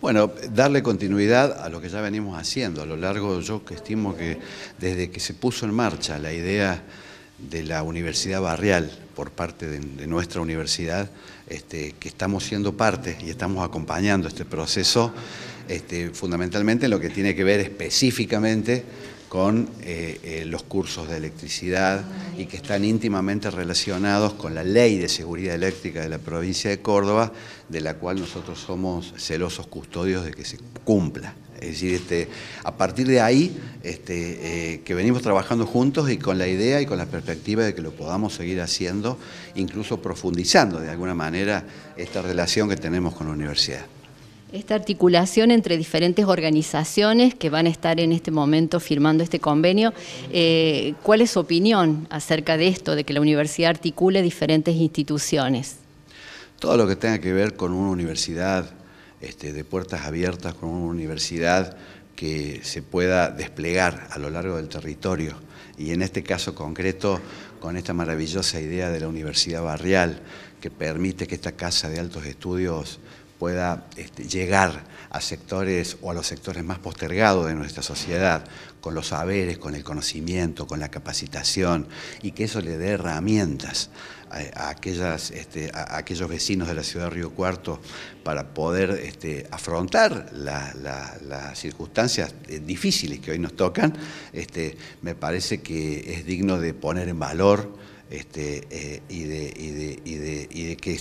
Bueno, darle continuidad a lo que ya venimos haciendo a lo largo, yo que estimo que desde que se puso en marcha la idea de la universidad barrial por parte de, nuestra universidad, este, que estamos siendo parte y estamos acompañando este proceso, este, fundamentalmente en lo que tiene que ver específicamente con eh, eh, los cursos de electricidad y que están íntimamente relacionados con la ley de seguridad eléctrica de la provincia de Córdoba, de la cual nosotros somos celosos custodios de que se cumpla. Es decir, este, a partir de ahí este, eh, que venimos trabajando juntos y con la idea y con la perspectiva de que lo podamos seguir haciendo, incluso profundizando de alguna manera esta relación que tenemos con la universidad. Esta articulación entre diferentes organizaciones que van a estar en este momento firmando este convenio, eh, ¿cuál es su opinión acerca de esto, de que la universidad articule diferentes instituciones? Todo lo que tenga que ver con una universidad este, de puertas abiertas, con una universidad que se pueda desplegar a lo largo del territorio y en este caso concreto con esta maravillosa idea de la Universidad Barrial que permite que esta Casa de Altos Estudios pueda este, llegar a sectores o a los sectores más postergados de nuestra sociedad, con los saberes, con el conocimiento, con la capacitación, y que eso le dé herramientas a, aquellas, este, a, aquellos vecinos de la ciudad de Río Cuarto para poder este, afrontar las circunstancias eh, difíciles que hoy nos tocan, me parece que es digno de poner en valor este, eh, y, de, de, que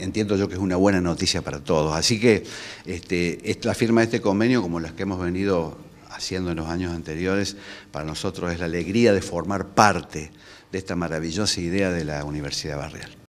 entiendo yo que es una buena noticia para todos. Así que este, la firma de este convenio, como las que hemos venido haciendo en los años anteriores, para nosotros es la alegría de formar parte de esta maravillosa idea de la Universidad Barrial.